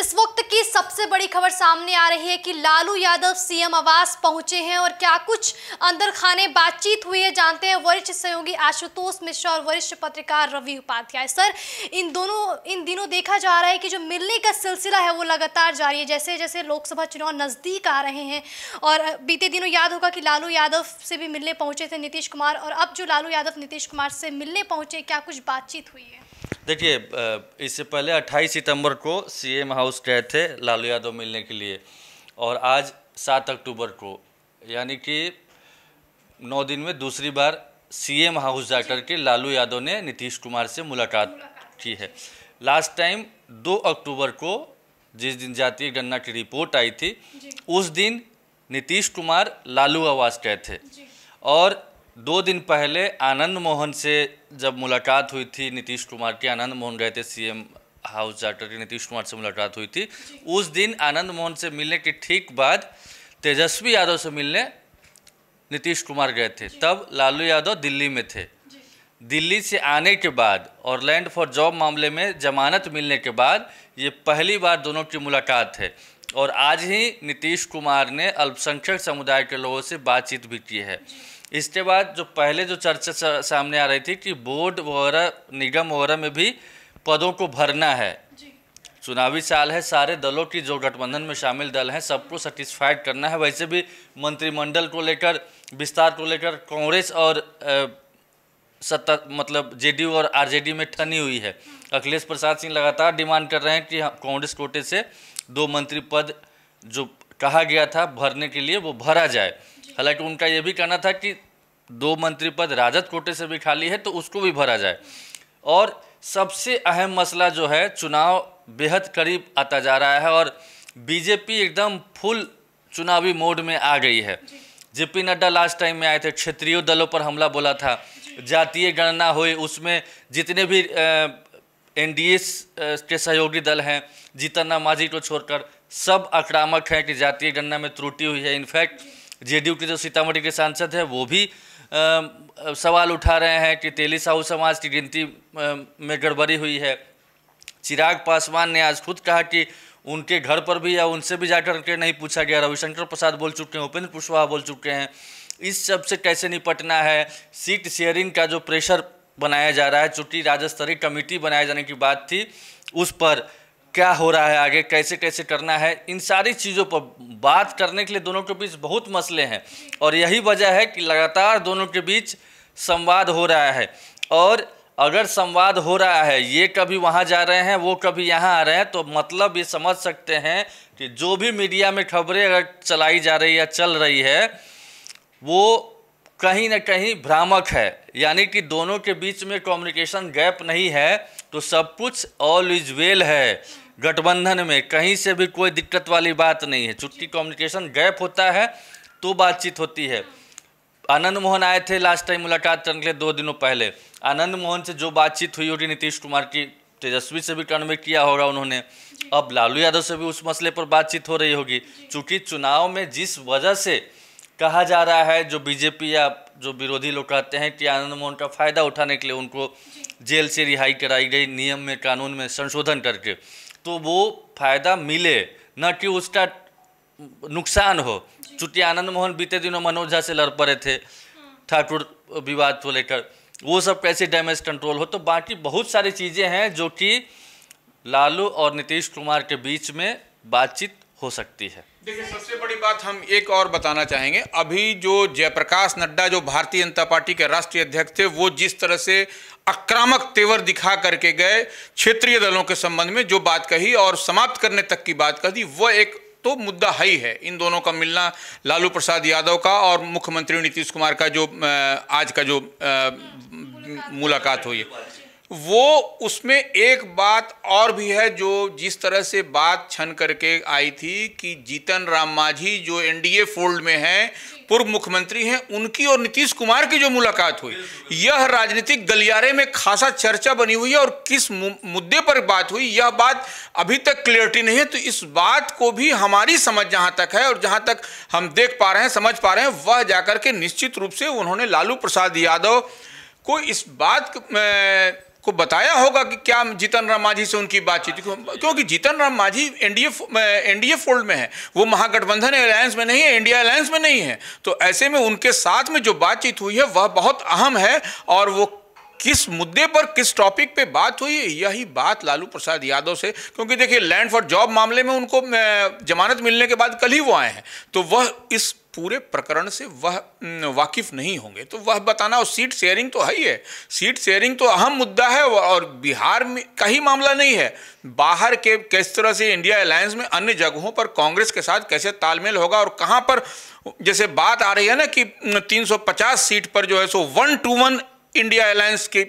इस वक्त की सबसे बड़ी खबर सामने आ रही है कि लालू यादव सीएम आवास पहुंचे हैं और क्या कुछ अंदर खाने बातचीत हुई है जानते हैं वरिष्ठ सहयोगी आशुतोष मिश्रा और वरिष्ठ पत्रकार रवि उपाध्याय सर इन दोनों इन दिनों देखा जा रहा है कि जो मिलने का सिलसिला है वो लगातार जारी है जैसे जैसे लोकसभा चुनाव नज़दीक आ रहे हैं और बीते दिनों याद होगा कि लालू यादव से भी मिलने पहुंचे थे नीतीश कुमार और अब जो लालू यादव नीतीश कुमार से मिलने पहुंचे क्या कुछ बातचीत हुई है देखिए इससे पहले 28 सितंबर को सीएम हाउस गए थे लालू यादव मिलने के लिए और आज 7 अक्टूबर को यानी कि नौ दिन में दूसरी बार सीएम हाउस जाकर के लालू यादव ने नीतीश कुमार से मुलाकात की है लास्ट टाइम 2 अक्टूबर को जिस दिन जातीय गणना की रिपोर्ट आई थी उस दिन नीतीश कुमार लालू आवास गए थे और दो दिन पहले आनंद मोहन से जब मुलाकात हुई थी नीतीश कुमार की आनंद मोहन गए थे सीएम हाउस जाकर के नीतीश कुमार से मुलाकात हुई थी उस दिन आनंद मोहन से मिलने के ठीक बाद तेजस्वी यादव से मिलने नीतीश कुमार गए थे तब लालू यादव दिल्ली में थे दिल्ली से आने के बाद और लैंड फॉर जॉब मामले में जमानत मिलने के बाद ये पहली बार दोनों की मुलाकात है और आज ही नीतीश कुमार ने अल्पसंख्यक समुदाय के लोगों से बातचीत भी की है इसके बाद जो पहले जो चर्चा सामने आ रही थी कि बोर्ड वगैरह निगम वगैरह में भी पदों को भरना है चुनावी साल है सारे दलों की जो गठबंधन में शामिल दल हैं सबको सेटिस्फाइड करना है वैसे भी मंत्रिमंडल को लेकर विस्तार को लेकर कांग्रेस और सत्ता मतलब जेडीयू और आरजेडी में ठनी हुई है अखिलेश प्रसाद सिंह लगातार डिमांड कर रहे हैं कि कांग्रेस कोटे से दो मंत्री पद जो कहा गया था भरने के लिए वो भरा जाए हालांकि उनका ये भी कहना था कि दो मंत्री पद राजद कोटे से भी खाली है तो उसको भी भरा जाए और सबसे अहम मसला जो है चुनाव बेहद करीब आता जा रहा है और बीजेपी एकदम फुल चुनावी मोड में आ गई है J P Nadda last time में आए थे क्षेत्रीय दलों पर हमला बोला था जातीय गणना हुई उसमें जितने भी एन के सहयोगी दल हैं जीतन मांझी को छोड़कर सब आक्रामक हैं कि जातीय गणना में त्रुटि हुई है इनफैक्ट जेडीयू के जो सीतामढ़ी के सांसद हैं वो भी सवाल उठा रहे हैं कि तेली साहू समाज की गिनती में गड़बड़ी हुई है चिराग पासवान ने आज खुद कहा कि उनके घर पर भी या उनसे भी जाकर के नहीं पूछा गया रविशंकर प्रसाद बोल चुके हैं उपेंद्र कुशवाहा बोल चुके हैं इस सब से कैसे निपटना है सीट शेयरिंग का जो प्रेशर बनाया जा रहा है चूँकि राज्य स्तरीय कमेटी बनाए जाने की बात थी उस पर क्या हो रहा है आगे कैसे कैसे करना है इन सारी चीज़ों पर बात करने के लिए दोनों के बीच बहुत मसले हैं और यही वजह है कि लगातार दोनों के बीच संवाद हो रहा है और अगर संवाद हो रहा है ये कभी वहाँ जा रहे हैं वो कभी यहाँ आ रहे हैं तो मतलब ये समझ सकते हैं कि जो भी मीडिया में खबरें अगर चलाई जा रही या चल रही है वो कहीं ना कहीं भ्रामक है यानी कि दोनों के बीच में कम्युनिकेशन गैप नहीं है तो सब कुछ ऑल इज वेल है गठबंधन में कहीं से भी कोई दिक्कत वाली बात नहीं है चुट्टी कम्युनिकेशन गैप होता है तो बातचीत होती है आनंद मोहन आए थे लास्ट टाइम मुलाकात करने के लिए दो दिनों पहले आनंद मोहन से जो बातचीत हुई होगी नीतीश कुमार की तेजस्वी से भी कन्वे किया होगा उन्होंने अब लालू यादव से भी उस मसले पर बातचीत हो रही होगी चूँकि चुनाव में जिस वजह से कहा जा रहा है जो बीजेपी या जो विरोधी लोग कहते हैं कि आनंद मोहन का फ़ायदा उठाने के लिए उनको जेल से रिहाई कराई गई नियम में कानून में संशोधन करके तो वो फायदा मिले न कि उसका नुकसान हो चूंकि आनंद मोहन बीते दिनों मनोज झा से लड़ पड़े थे हाँ। ठाकुर विवाद को लेकर वो सब कैसे डैमेज कंट्रोल हो तो बाकी बहुत सारी चीज़ें हैं जो कि लालू और नीतीश कुमार के बीच में बातचीत हो सकती है देखिए सबसे बड़ी बात हम एक और बताना चाहेंगे अभी जो जयप्रकाश नड्डा जो भारतीय जनता पार्टी के राष्ट्रीय अध्यक्ष थे वो जिस तरह से आक्रामक तेवर दिखा करके गए क्षेत्रीय दलों के संबंध में जो बात कही और समाप्त करने तक की बात कही वह एक तो मुद्दा है ही है इन दोनों का मिलना लालू प्रसाद यादव का और मुख्यमंत्री नीतीश कुमार का जो आज का जो मुलाकात हुई है वो उसमें एक बात और भी है जो जिस तरह से बात छन करके आई थी कि जीतन राम मांझी जो एनडीए फोल्ड में हैं पूर्व मुख्यमंत्री हैं उनकी और नीतीश कुमार की जो मुलाकात हुई यह राजनीतिक गलियारे में खासा चर्चा बनी हुई है और किस मुद्दे पर बात हुई यह बात अभी तक क्लियरिटी नहीं है तो इस बात को भी हमारी समझ जहाँ तक है और जहाँ तक हम देख पा रहे हैं समझ पा रहे हैं वह जाकर के निश्चित रूप से उन्होंने लालू प्रसाद यादव को इस बात में को बताया होगा कि क्या जीतन राम मांझी से उनकी बातचीत क्योंकि Jitan Ram Manjhi NDA NDA fold में है वो महागठबंधन अलायंस में नहीं है इंडिया अलायंस में नहीं है तो ऐसे में उनके साथ में जो बातचीत हुई है वह बहुत अहम है और वो किस मुद्दे पर किस टॉपिक पे बात हुई यही बात लालू प्रसाद यादव से क्योंकि देखिए लैंड फॉर जॉब मामले में उनको जमानत मिलने के बाद कल ही वो आए हैं तो वह इस पूरे प्रकरण से वह वाकिफ नहीं होंगे तो वह बताना और सीट शेयरिंग तो है ही है सीट शेयरिंग तो अहम मुद्दा है और बिहार में का ही मामला नहीं है बाहर के किस तरह से इंडिया अलायंस में अन्य जगहों पर कांग्रेस के साथ कैसे तालमेल होगा और कहाँ पर जैसे बात आ रही है ना कि 350 सीट पर जो है सो one two one India alliance की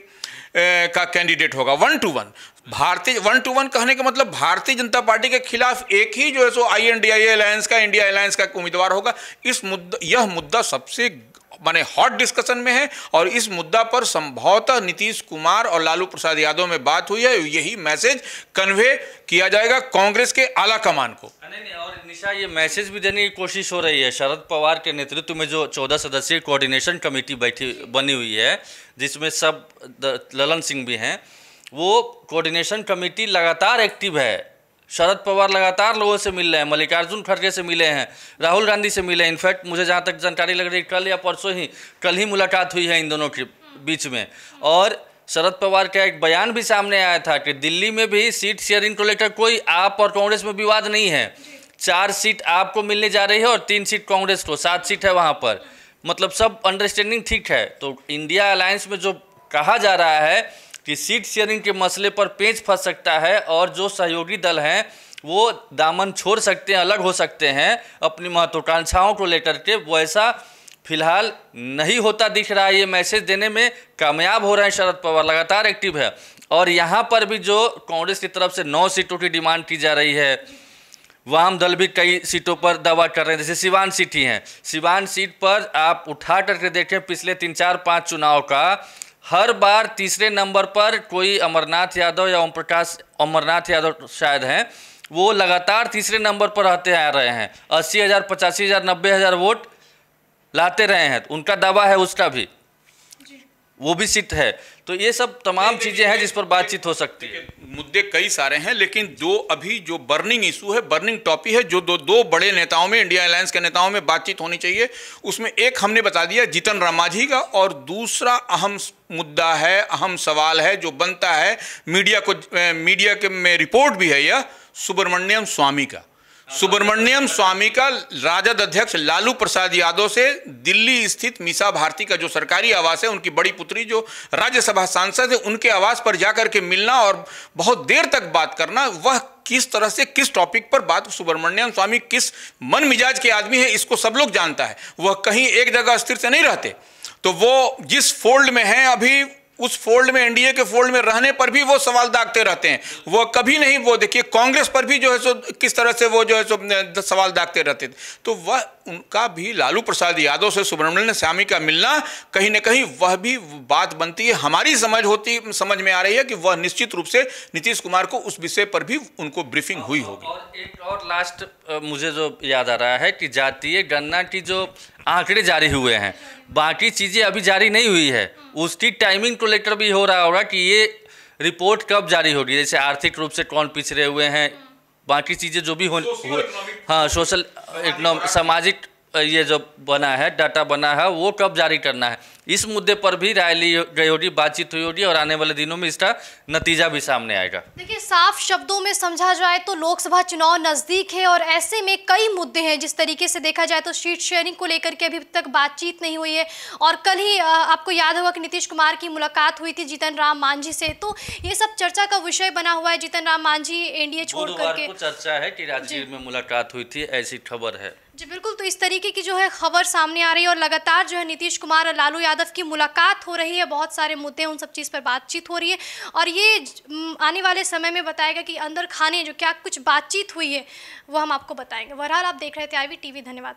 का कैंडिडेट होगा वन टू वन भारतीय वन टू वन कहने का मतलब भारतीय जनता पार्टी के खिलाफ एक ही जो है सो I N D I alliance का इंडिया अलायंस का उम्मीदवार होगा इस मुद्दा यह मुद्दा सबसे माने हॉट डिस्कशन में है और इस मुद्दा पर संभवतः नीतीश कुमार और लालू प्रसाद यादव में बात हुई है यही मैसेज कन्वे किया जाएगा कांग्रेस के आला कमान को और निशा ये मैसेज भी देने की कोशिश हो रही है शरद पवार के नेतृत्व में जो चौदह सदस्यीय कोऑर्डिनेशन कमेटी बैठी बनी हुई है जिसमें सब ललन सिंह भी हैं वो कोऑर्डिनेशन कमेटी लगातार एक्टिव है शरद पवार लगातार लोगों से मिल रहे हैं मल्लिकार्जुन खड़गे से मिले हैं राहुल गांधी से मिले हैं इनफैक्ट मुझे जहाँ तक जानकारी लग रही है कल या परसों ही कल ही मुलाकात हुई है इन दोनों के बीच में और शरद पवार का एक बयान भी सामने आया था कि दिल्ली में भी सीट शेयरिंग को लेकर कोई आप और कांग्रेस में विवाद नहीं है चार सीट आपको मिलने जा रही है और तीन सीट कांग्रेस को सात सीट है वहाँ पर मतलब सब अंडरस्टैंडिंग ठीक है तो इंडिया अलायंस में जो कहा जा रहा है कि सीट शेयरिंग के मसले पर पेंच फंस सकता है और जो सहयोगी दल हैं वो दामन छोड़ सकते हैं अलग हो सकते हैं अपनी महत्वाकांक्षाओं को लेकर के वैसा फिलहाल नहीं होता दिख रहा है ये मैसेज देने में कामयाब हो रहे हैं शरद पवार लगातार एक्टिव है और यहाँ पर भी जो कांग्रेस की तरफ से नौ सीटों की डिमांड की जा रही है वाम दल भी कई सीटों पर दावा कर रहे हैं जैसे सिवान सीट ही हैं सिवान सीट पर आप उठा करके देखें पिछले तीन चार पाँच चुनाव का हर बार तीसरे नंबर पर कोई अमरनाथ यादव या ओम प्रकाश अमरनाथ यादव शायद हैं वो लगातार तीसरे नंबर पर रहते आ रहे हैं अस्सी हज़ार पचासी हज़ार नब्बे हज़ार वोट लाते रहे हैं उनका दावा है उसका भी वो भी सिद्ध है तो ये सब तमाम चीज़ें हैं जिस पर बातचीत हो सकती है मुद्दे कई सारे हैं लेकिन जो अभी जो बर्निंग इशू है बर्निंग टॉपिक है जो दो दो बड़े नेताओं में इंडिया अलायंस के नेताओं में बातचीत होनी चाहिए उसमें एक हमने बता दिया जीतन रामाझी का और दूसरा अहम मुद्दा है अहम सवाल है जो बनता है मीडिया को मीडिया के में रिपोर्ट भी है यह सुब्रमण्यम स्वामी का सुब्रमण्यम स्वामी का राजद अध्यक्ष लालू प्रसाद यादव से दिल्ली स्थित मीसा भारती का जो सरकारी आवास है उनकी बड़ी पुत्री जो राज्यसभा सांसद है उनके आवास पर जाकर के मिलना और बहुत देर तक बात करना वह किस तरह से किस टॉपिक पर बात सुब्रमण्यम स्वामी किस मन मिजाज के आदमी है इसको सब लोग जानता है वह कहीं एक जगह स्थिर से नहीं रहते तो वो जिस फोल्ड में हैं अभी उस फोल्ड में एनडीए के फोल्ड में रहने पर भी वो सवाल दागते रहते हैं वो कभी नहीं वो देखिए कांग्रेस पर भी जो है सो किस तरह से वो जो है सो सवाल दागते रहते थे तो वह उनका भी लालू प्रसाद यादव से सुब्रमण्यन स्वामी का मिलना कहीं ना कहीं वह भी बात बनती है हमारी समझ होती समझ में आ रही है कि वह निश्चित रूप से नीतीश कुमार को उस विषय पर भी उनको ब्रीफिंग हुई होगी और एक और लास्ट मुझे जो याद आ रहा है कि जातीय गणना की जो आंकड़े जारी हुए हैं बाकी चीज़ें अभी जारी नहीं हुई है उसकी टाइमिंग को लेकर भी हो रहा होगा कि ये रिपोर्ट कब जारी होगी जैसे आर्थिक रूप से कौन पिछड़े हुए हैं बाकी चीज़ें जो भी हो, हाँ सोशल इकोनॉमिक सामाजिक ये जो बना है डाटा बना है वो कब जारी करना है इस मुद्दे पर भी राय ली गई होगी बातचीत हुई होगी और आने वाले दिनों में इसका नतीजा भी सामने आएगा देखिए साफ शब्दों में समझा जाए तो लोकसभा चुनाव नजदीक है और ऐसे में कई मुद्दे हैं जिस तरीके से देखा जाए तो सीट शेयरिंग को लेकर के अभी तक बातचीत नहीं हुई है और कल ही आपको याद होगा कि नीतीश कुमार की मुलाकात हुई थी जीतन राम मांझी से तो ये सब चर्चा का विषय बना हुआ है जीतन राम मांझी एनडीए छोड़ करके चर्चा है की राजगीर में मुलाकात हुई थी ऐसी खबर है जी बिल्कुल तो इस तरीके की जो है खबर सामने आ रही है और लगातार जो है नीतीश कुमार और लालू यादव की मुलाकात हो रही है बहुत सारे मुद्दे उन सब चीज़ पर बातचीत हो रही है और ये आने वाले समय में बताएगा कि अंदर खाने जो क्या कुछ बातचीत हुई है वो हम आपको बताएंगे बहरहाल आप देख रहे थे आई वी धन्यवाद